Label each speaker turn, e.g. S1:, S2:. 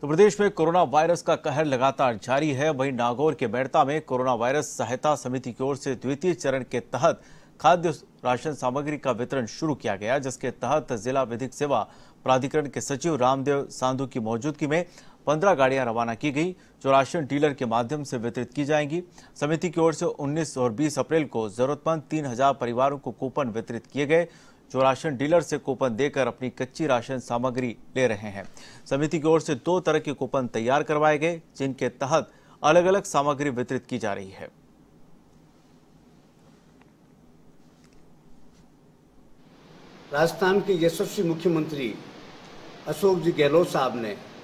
S1: तो प्रदेश में corona virus का कहर लगातार जारी है वहीं नागौर के बैरता में कोरोना वायरस सहायता समिति की ओर से द्वितीय चरण के तहत खाद्य राशन सामग्री का वितरण शुरू किया गया जिसके तहत जिला विधिक सेवा प्राधिकरण के सचिव रामदेव सांधु की मौजूदगी में पंद्रह गाड़ियां रवाना की गई जो राशन डीलर के माध्यम से वितरित की जाएंगी समिति की ओर से 19 और 20 अप्रैल को जरूरतमंद 3000 परिवारों को कूपन वितरित किए गए जो राशन डीलर से कूपन देकर अपनी कच्ची राशन सामग्री ले रहे हैं समिति की ओर से दो तरह के कूपन तैयार करवाए गए जिनके तहत अलग अलग सामग्री वितरित की जा रही है
S2: राजस्थान के यशस्वी मुख्यमंत्री अशोक जी गहलोत साहब ने